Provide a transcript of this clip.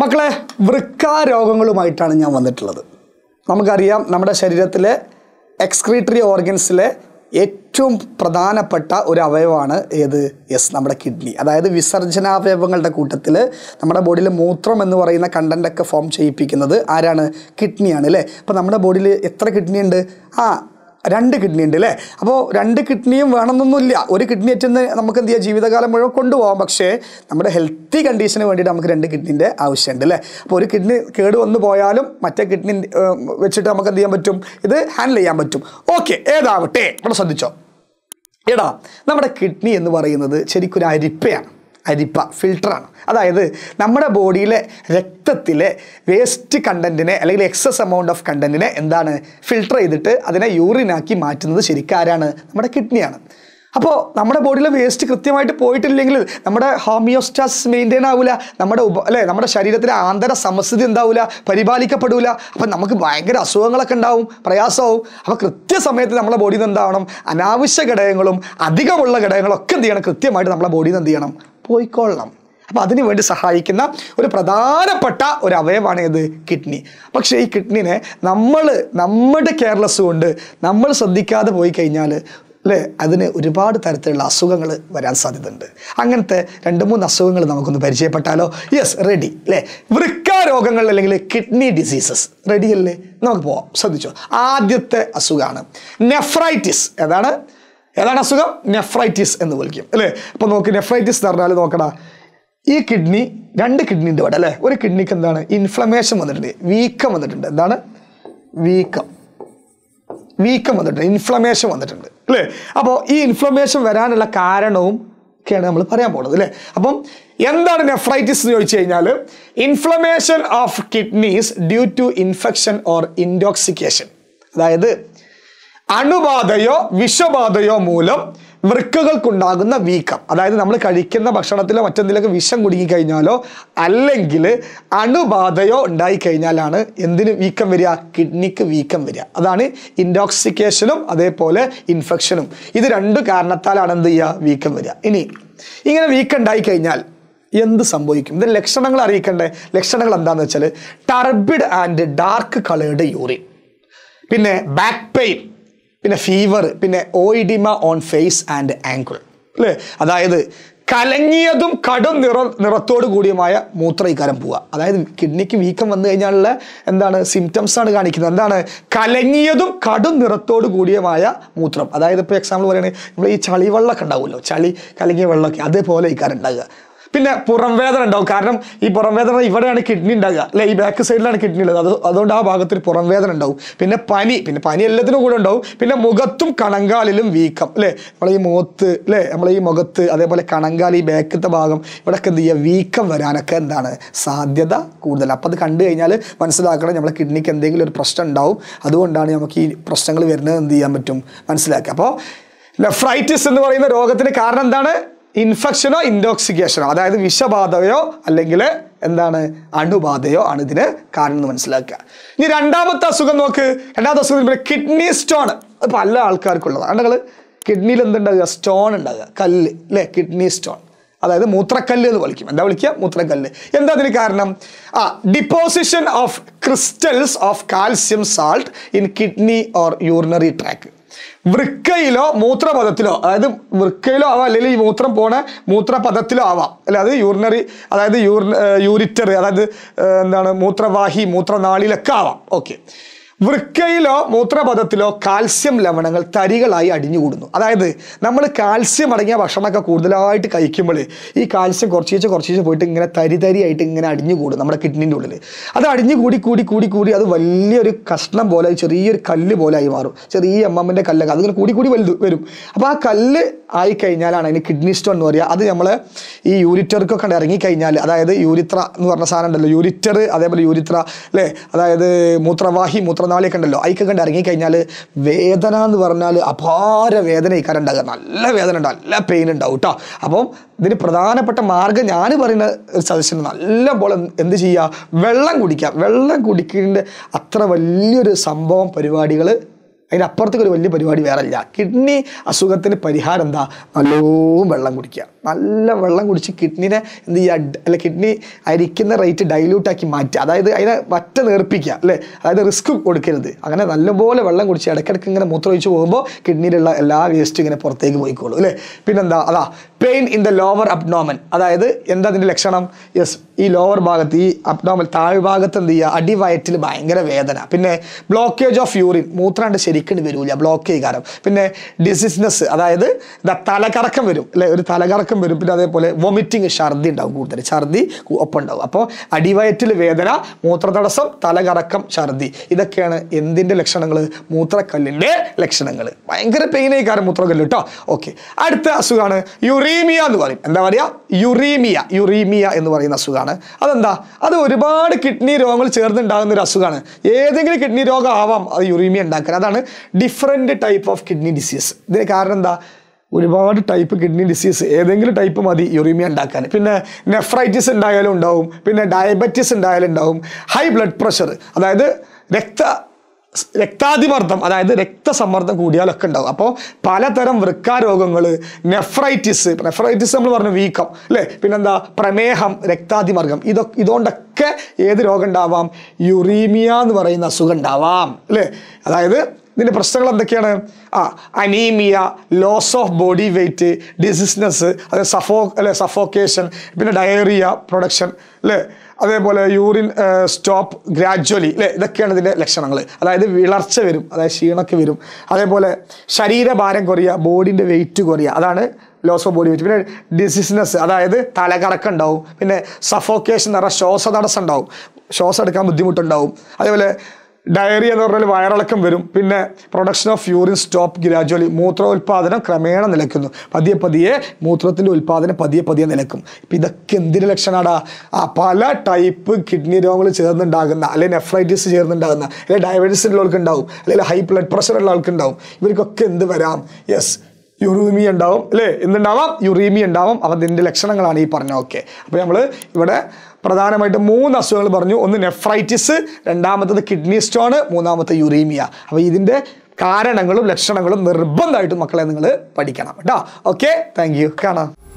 മക്കളെ വൃക്കാരോഗങ്ങളുമായിട്ടാണ് ഞാൻ വന്നിട്ടുള്ളത് നമുക്കറിയാം നമ്മുടെ ശരീരത്തിലെ എക്സ്ക്രീറ്ററി ഓർഗൻസിലെ ഏറ്റവും പ്രധാനപ്പെട്ട ഒരു അവയവമാണ് ഏത് യെസ് നമ്മുടെ കിഡ്നി അതായത് വിസർജനാവയവങ്ങളുടെ കൂട്ടത്തിൽ നമ്മുടെ ബോഡിയിൽ മൂത്രം എന്ന് പറയുന്ന കണ്ടൻ്റൊക്കെ ഫോം ചെയ്യിപ്പിക്കുന്നത് ആരാണ് കിഡ്നിയാണ് അല്ലേ അപ്പോൾ നമ്മുടെ ബോഡിയിൽ എത്ര കിഡ്നി ഉണ്ട് ആ രണ്ട് കിഡ്നി ഉണ്ട് അല്ലേ അപ്പോൾ രണ്ട് കിഡ്നിയും വേണമെന്നൊന്നുമില്ല ഒരു കിഡ്നി അറ്റുന്ന നമുക്ക് എന്ത് ചെയ്യാം ജീവിതകാലം മുഴുവൻ കൊണ്ടുപോകാം പക്ഷേ നമ്മുടെ ഹെൽത്തി കണ്ടീഷന് വേണ്ടിയിട്ട് നമുക്ക് രണ്ട് കിഡ്നിൻ്റെ ആവശ്യമുണ്ട് അല്ലേ അപ്പോൾ ഒരു കിഡ്നി കേട് വന്നു പോയാലും മറ്റേ കിഡ്നി വെച്ചിട്ട് നമുക്ക് എന്ത് ചെയ്യാൻ പറ്റും ഇത് ഹാൻഡിൽ ചെയ്യാൻ പറ്റും ഓക്കെ ഏതാവട്ടെ നമ്മൾ ശ്രദ്ധിച്ചോ എടാ നമ്മുടെ കിഡ്നി എന്ന് പറയുന്നത് ശരിക്കൊരു അരിപ്പയാണ് അരിപ്പ ഫിൽട്ടറാണ് അതായത് നമ്മുടെ ബോഡിയിലെ രക്തത്തിലെ വേസ്റ്റ് കണ്ടൻറ്റിനെ അല്ലെങ്കിൽ എക്സസ് എമൗണ്ട് ഓഫ് കണ്ടൻറ്റിനെ എന്താണ് ഫിൽട്ടർ ചെയ്തിട്ട് അതിനെ യൂറിനാക്കി മാറ്റുന്നത് ശരിക്കാരാണ് ആരാണ് നമ്മുടെ കിഡ്നിയാണ് അപ്പോൾ നമ്മുടെ ബോഡിയിലെ വേസ്റ്റ് കൃത്യമായിട്ട് പോയിട്ടില്ലെങ്കിൽ നമ്മുടെ ഹോമിയോസ്റ്റാസിസ് മെയിൻറ്റെയിൻ ആവില്ല നമ്മുടെ ഉപ അല്ലേ നമ്മുടെ ശരീരത്തിലെ ആന്തര സമസ്ഥിതി എന്താവില്ല പരിപാലിക്കപ്പെടില്ല അപ്പം നമുക്ക് ഭയങ്കര അസുഖങ്ങളൊക്കെ ഉണ്ടാവും പ്രയാസമാവും അപ്പോൾ കൃത്യസമയത്ത് നമ്മുടെ ബോഡിയിൽ നിന്ന് എന്താവണം അനാവശ്യ ഘടകങ്ങളും അധികമുള്ള ഘടകങ്ങളൊക്കെ എന്ത് ചെയ്യണം കൃത്യമായിട്ട് നമ്മുടെ ബോഡിയിൽ നിന്ന് എന്ത് ചെയ്യണം പോയിക്കൊള്ളണം അപ്പം അതിനു വേണ്ടി സഹായിക്കുന്ന ഒരു പ്രധാനപ്പെട്ട ഒരു അവയവമാണ് ഏത് കിഡ്നി പക്ഷേ ഈ കിഡ്നിനെ നമ്മൾ നമ്മുടെ കെയർലെസ് കൊണ്ട് നമ്മൾ ശ്രദ്ധിക്കാതെ പോയി കഴിഞ്ഞാൽ അല്ലേ അതിന് ഒരുപാട് തരത്തിലുള്ള അസുഖങ്ങൾ വരാൻ സാധ്യതയുണ്ട് അങ്ങനത്തെ രണ്ട് മൂന്ന് അസുഖങ്ങൾ നമുക്കൊന്ന് പരിചയപ്പെട്ടാലോ യെസ് റെഡി അല്ലേ വൃക്ക രോഗങ്ങൾ അല്ലെങ്കിൽ കിഡ്നി ഡിസീസസ് റെഡിയല്ലേ നമുക്ക് പോവാം ശ്രദ്ധിച്ചോ ആദ്യത്തെ അസുഖമാണ് നെഫ്രൈറ്റിസ് ഏതാണ് ഏതാണ് അസുഖം നെഫ്രൈറ്റിസ് എന്ന് വിളിക്കും അല്ലേ അപ്പോൾ നമുക്ക് നെഫ്രൈറ്റിസ് എന്ന് പറഞ്ഞാൽ നോക്കണ ഈ കിഡ്നി രണ്ട് ഉണ്ട് ഇവിടെ അല്ലേ ഒരു കിഡ്നിക്ക് എന്താണ് ഇൻഫ്ലമേഷൻ വന്നിട്ടുണ്ട് വീക്കം വന്നിട്ടുണ്ട് എന്താണ് വീക്കം വീക്കം വന്നിട്ടുണ്ട് ഇൻഫ്ലമേഷൻ വന്നിട്ടുണ്ട് അല്ലേ അപ്പോൾ ഈ ഇൻഫ്ലമേഷൻ വരാനുള്ള കാരണവും ഒക്കെയാണ് നമ്മൾ പറയാൻ പോകുന്നത് അല്ലേ അപ്പം എന്താണ് നെഫ്രൈറ്റിസ് എന്ന് ചോദിച്ചു കഴിഞ്ഞാൽ inflammation of kidneys due to infection or intoxication അതായത് അണുബാധയോ വിഷബാധയോ മൂലം വൃക്കകൾക്കുണ്ടാകുന്ന വീക്കം അതായത് നമ്മൾ കഴിക്കുന്ന ഭക്ഷണത്തിലോ മറ്റെന്തിലൊക്കെ വിഷം കുടുങ്ങിക്കഴിഞ്ഞാലോ അല്ലെങ്കിൽ അണുബാധയോ ഉണ്ടായിക്കഴിഞ്ഞാലാണ് എന്തിന് വീക്കം വരിക കിഡ്നിക്ക് വീക്കം വരിക അതാണ് ഇൻടോക്സിക്കേഷനും അതേപോലെ ഇൻഫെക്ഷനും ഇത് രണ്ട് കാരണത്താലാണ് എന്ത് ചെയ്യുക വീക്കം വരിക ഇനി ഇങ്ങനെ വീക്കം ഉണ്ടായിക്കഴിഞ്ഞാൽ എന്ത് സംഭവിക്കും ഇതിൻ്റെ ലക്ഷണങ്ങൾ അറിയിക്കേണ്ടേ ലക്ഷണങ്ങൾ എന്താണെന്ന് വെച്ചാൽ turbid and dark coloured urine പിന്നെ ബാക്ക് പെയിൻ പിന്നെ ഫീവർ പിന്നെ oedema on face and ankle അല്ലേ അതായത് കലങ്ങിയതും കടും നിറ നിറത്തോടു കൂടിയുമായ മൂത്ര പോവുക അതായത് കിഡ്നിക്ക് വീക്കം വന്നു കഴിഞ്ഞാലുള്ള എന്താണ് സിംറ്റംസ് ആണ് കാണിക്കുന്നത് എന്താണ് കലങ്ങിയതും കടും നിറത്തോടു കൂടിയമായ മൂത്രം അതായത് ഇപ്പോൾ എക്സാമ്പിൾ പറയുകയാണെങ്കിൽ നമ്മൾ ഈ വെള്ളമൊക്കെ ഉണ്ടാവുമല്ലോ ചളി കലങ്ങിയ വെള്ളമൊക്കെ അതേപോലെ ഇക്കാരം ഉണ്ടാകുക പിന്നെ പുറം വേദന ഉണ്ടാവും കാരണം ഈ പുറം വേദന ഇവിടെയാണ് കിഡ്നി ഉണ്ടാകുക അല്ലെ ഈ ബാക്ക് സൈഡിലാണ് കിഡ്നി ഉള്ളത് അത് അതുകൊണ്ട് ആ ഭാഗത്തിൽ പുറം വേദന ഉണ്ടാവും പിന്നെ പനി പിന്നെ പനി എല്ലാത്തിനും കൂടെ ഉണ്ടാവും പിന്നെ മുഖത്തും കണങ്കാലിലും വീക്കം അല്ലേ നമ്മളെ ഈ മുഖത്ത് അല്ലേ നമ്മളെ ഈ മുഖത്ത് അതേപോലെ കണങ്കാൽ ഈ ബാക്കത്തെ ഭാഗം ഒക്കെ എന്ത് ചെയ്യുക വീക്കം വരാനൊക്കെ എന്താണ് സാധ്യത കൂടുതൽ അപ്പം അത് കണ്ടു കഴിഞ്ഞാൽ മനസ്സിലാക്കണം നമ്മളെ കിഡ്നിക്ക് എന്തെങ്കിലും ഒരു പ്രശ്നം ഉണ്ടാവും അതുകൊണ്ടാണ് നമുക്ക് ഈ പ്രശ്നങ്ങൾ വരുന്നത് എന്ത് ചെയ്യാൻ പറ്റും മനസ്സിലാക്കുക അപ്പോൾ ലെഫ്രൈറ്റിസ് എന്ന് പറയുന്ന രോഗത്തിന് കാരണം എന്താണ് ഇൻഫെക്ഷനോ ഇൻറ്റോക്സിക്കേഷനോ അതായത് വിഷബാധയോ അല്ലെങ്കിൽ എന്താണ് അണുബാധയോ ആണ് ഇതിന് കാരണം എന്ന് മനസ്സിലാക്കുക ഇനി രണ്ടാമത്തെ അസുഖം നോക്ക് രണ്ടാമത്തെ അസുഖം കിഡ്നി സ്റ്റോൺ പല ആൾക്കാർക്കുള്ളതാണ് നിങ്ങൾ കിഡ്നിയിൽ എന്തുണ്ടാകുക സ്റ്റോൺ ഉണ്ടാകുക കല്ല് അല്ലേ കിഡ്നി സ്റ്റോൺ അതായത് മൂത്രക്കല്ല് എന്ന് വിളിക്കും എന്താ വിളിക്കുക മൂത്രക്കല്ല് എന്താ അതിന് കാരണം ആ deposition of crystals of calcium salt in kidney or urinary tract വൃക്കയിലോ മൂത്രപഥത്തിലോ അതായത് വൃക്കയിലോ ആവാം അല്ലെങ്കിൽ ഈ മൂത്രം പോണ മൂത്രപഥത്തിലോ ആവാം അല്ല അത് യൂറിനറി അതായത് യൂറിൻ യൂരിറ്ററി അതായത് എന്താണ് മൂത്രവാഹി മൂത്രനാളിലൊക്കെ ആവാം ഓക്കെ വൃക്കയിലോ മൂത്രപഥത്തിലോ കാൽസ്യം ലവണങ്ങൾ തരികളായി അടിഞ്ഞുകൂടുന്നു അതായത് നമ്മൾ കാൽസ്യം അടങ്ങിയ ഭക്ഷണമൊക്കെ കൂടുതലായിട്ട് കഴിക്കുമ്പോൾ ഈ കാൽസ്യം കുറച്ച് കുറച്ചേച്ച് പോയിട്ട് ഇങ്ങനെ തരി തരിയായിട്ട് ഇങ്ങനെ അടിഞ്ഞുകൂടും നമ്മുടെ കിഡ്നിൻ്റെ ഉള്ളിൽ അത് അടിഞ്ഞു കൂടി കൂടി കൂടി കൂടി അത് വലിയൊരു കഷ്ണം പോലെ ചെറിയൊരു കല്ല് പോലെ ആയി മാറും ചെറിയ അമ്മമ്മൻ്റെ കല്ലൊക്കെ അതിങ്ങനെ കൂടി കൂടി വലുത് വരും അപ്പോൾ ആ കല്ല് ആയി കഴിഞ്ഞാലാണ് അതിന് കിഡ്നി സ്റ്റോൺ എന്ന് പറയുക അത് നമ്മൾ ഈ യൂരിറ്റർക്കൊക്കെ ഇറങ്ങിക്കഴിഞ്ഞാൽ അതായത് യൂരിത്ര എന്ന് പറഞ്ഞ സാധനം ഉണ്ടല്ലോ യൂരിറ്റർ അതേപോലെ യൂരിത്ര അല്ലേ അതായത് മൂത്രവാഹി മൂത്ര പിറന്നാളൊക്കെ കണ്ടല്ലോ അയക്കെ കണ്ട് ഇറങ്ങിക്കഴിഞ്ഞാൽ വേദന എന്ന് പറഞ്ഞാൽ അപാര വേദന ഇക്കാരം നല്ല വേദന ഉണ്ടാവും നല്ല പെയിൻ ഉണ്ടാവും കേട്ടോ അപ്പം ഇതിന് പ്രധാനപ്പെട്ട മാർഗ്ഗം ഞാൻ പറയുന്ന ഒരു സജഷൻ നല്ല പോലെ എന്ത് ചെയ്യുക വെള്ളം കുടിക്കുക വെള്ളം കുടിക്കേണ്ട അത്ര വലിയൊരു സംഭവം പരിപാടികൾ അതിനപ്പുറത്തേക്ക് ഒരു വലിയ പരിപാടി വേറെ ഇല്ല കിഡ്നി അസുഖത്തിന് പരിഹാരം എന്താ നല്ലോണം വെള്ളം കുടിക്കുക നല്ല വെള്ളം കുടിച്ച് കിഡ്നിനെ എന്ത് ചെയ്യുക അല്ല കിഡ്നി അരിക്കുന്ന റേറ്റ് ഡൈല്യൂട്ടാക്കി മാറ്റുക അതായത് അതിനെ വറ്റ നേർപ്പിക്കുക അല്ലേ അതായത് റിസ്ക് കൊടുക്കരുത് അങ്ങനെ നല്ലപോലെ വെള്ളം കുടിച്ച് ഇടയ്ക്കിടയ്ക്ക് ഇങ്ങനെ മൂത്രമൊഴിച്ച് പോകുമ്പോൾ കിഡ്നിയിലുള്ള എല്ലാ വേസ്റ്റും ഇങ്ങനെ പുറത്തേക്ക് പോയിക്കോളും അല്ലേ പിന്നെന്താ അതാ pain in the lower abdomen അതായത് എന്താ അതിൻ്റെ ലക്ഷണം യെസ് ഈ ലോവർ ഭാഗത്ത് ഈ അബ്നോമൽ താഴ്ഭാഗത്ത് എന്ത് ചെയ്യുക അടിവയറ്റിൽ ഭയങ്കര വേദന പിന്നെ ബ്ലോക്കേജ് ഓഫ് യൂറിൻ മൂത്രാണ്ട് ശരി ഇരിക്കേണ്ടി വരില്ല ബ്ലോക്ക് കാരണം പിന്നെ ഡിസിസ്നസ് അതായത് തലകറക്കം വരും അല്ലെ ഒരു തലകറക്കം വരും പിന്നെ അതേപോലെ വൊമിറ്റിങ് ഛർദി ഉണ്ടാവും കൂടുതൽ ഛർദി ഒപ്പം ഉണ്ടാവും അപ്പോൾ അടിവയറ്റിൽ വേദന മൂത്രതടസ്സം തലകറക്കം ഛർദി ഇതൊക്കെയാണ് എന്തിൻ്റെ ലക്ഷണങ്ങൾ മൂത്രക്കല്ലിൻ്റെ ലക്ഷണങ്ങൾ ഭയങ്കര പെയിനായി കാരണം മൂത്രക്കല്ല് കേട്ടോ ഓക്കെ അടുത്ത അസുഖമാണ് യുറീമിയ എന്ന് പറയും എന്താ പറയുക യുറീമിയ യുറീമിയ എന്ന് പറയുന്ന അസുഖമാണ് അതെന്താ അത് ഒരുപാട് കിഡ്നി രോഗങ്ങൾ ചേർന്നുണ്ടാകുന്ന ഒരു അസുഖമാണ് ഏതെങ്കിലും കിഡ്നി രോഗം ആവാം അത് യുറീമിയ ഉണ്ടാക്കാൻ അതാണ് different type of kidney disease ഇതിന് കാരണം എന്താ ഒരുപാട് ടൈപ്പ് കിഡ്നി ഡിസീസ് ഏതെങ്കിലും ടൈപ്പ് മതി യുറീമിയ ഉണ്ടാക്കാൻ പിന്നെ നെഫ്രൈറ്റിസ് ഉണ്ടായാലും ഉണ്ടാവും പിന്നെ ഡയബറ്റീസ് ഉണ്ടായാലും ഉണ്ടാവും ഹൈ ബ്ലഡ് പ്രഷർ അതായത് രക്ത രക്താതിമർദ്ദം അതായത് രക്തസമ്മർദ്ദം കൂടിയാലൊക്കെ ഉണ്ടാവും അപ്പോൾ പലതരം വൃക്കാരോഗങ്ങൾ നെഫ്രൈറ്റിസ് നെഫ്രൈറ്റിസ് നമ്മൾ പറഞ്ഞു വീക്കം അല്ലേ പിന്നെന്താ പ്രമേഹം രക്താതിമർഗം ഇതൊക്കെ ഇതുകൊണ്ടൊക്കെ ഏത് രോഗം ഉണ്ടാവാം യുറീമിയ എന്ന് പറയുന്ന അസുഖം ഉണ്ടാവാം അല്ലേ അതായത് ഇതിൻ്റെ പ്രശ്നങ്ങൾ എന്തൊക്കെയാണ് ആ anaemia loss of body weight dizziness അത് സഫോ അല്ലെ സഫോക്കേഷൻ പിന്നെ ഡയറിയ പ്രൊഡക്ഷൻ അല്ലേ അതേപോലെ യൂറിൻ സ്റ്റോപ്പ് ഗ്രാജ്വലി അല്ലേ ഇതൊക്കെയാണ് ഇതിൻ്റെ ലക്ഷണങ്ങൾ അതായത് വിളർച്ച വരും അതായത് ക്ഷീണൊക്കെ വരും അതേപോലെ ശരീരഭാരം കുറയുക ബോഡിൻ്റെ വെയിറ്റ് കുറയുക അതാണ് ലോസ് ഓഫ് ബോഡി വെയിറ്റ് പിന്നെ ഡിസിസ്നസ് അതായത് തലകറക്കം ഉണ്ടാവും പിന്നെ സഫോക്കേഷൻ എന്ന് പറഞ്ഞാൽ ശ്വാസതടസ്സം ഉണ്ടാവും ശ്വാസം എടുക്കാൻ ബുദ്ധിമുട്ടുണ്ടാവും അതേപോലെ ഡയറിയ എന്ന് പറഞ്ഞാൽ വയറിളക്കം വരും പിന്നെ production of urine stop gradually മൂത്രോത്പാദനം ക്രമേണ നിലയ്ക്കുന്നു പതിയെ പതിയെ മൂത്രത്തിൻ്റെ ഉൽപ്പാദനം പതിയെ പതിയെ നിലക്കും ഇപ്പം ഇതൊക്കെ എന്തിന് ലക്ഷണമാടാ ആ പല ടൈപ്പ് കിഡ്നി രോഗങ്ങൾ ചേർന്നുണ്ടാകുന്ന അല്ലെങ്കിൽ നെഫ്രൈറ്റിസ് ചേർന്നുണ്ടാകുന്ന അല്ലെങ്കിൽ ഡയബറ്റീസ് ഉള്ളവർക്ക് ആൾക്കുണ്ടാവും അല്ലെങ്കിൽ ഹൈ ബ്ലഡ് പ്രഷർ ഉള്ള ആൾക്കുണ്ടാവും ഇവർക്കൊക്കെ എന്ത് വരാം യെസ് യുറീമിയ ഉണ്ടാവും അല്ലേ എന്തുണ്ടാവാം യുറീമിയ ഉണ്ടാവും അപ്പം ഇതിൻ്റെ ലക്ഷണങ്ങളാണ് ഈ പറഞ്ഞ ഓക്കെ അപ്പോൾ നമ്മൾ ഇവിടെ പ്രധാനമായിട്ട് മൂന്ന് അസുഖങ്ങൾ പറഞ്ഞു ഒന്ന് നെഫ്രൈറ്റിസ് രണ്ടാമത്തത് കിഡ്നി സ്റ്റോൺ മൂന്നാമത്തെ യുറീമിയ അപ്പോൾ ഇതിൻ്റെ കാരണങ്ങളും ലക്ഷണങ്ങളും നിർബന്ധമായിട്ടും മക്കളെ നിങ്ങൾ പഠിക്കണം കേട്ടോ ഓക്കെ താങ്ക് യു കാണാം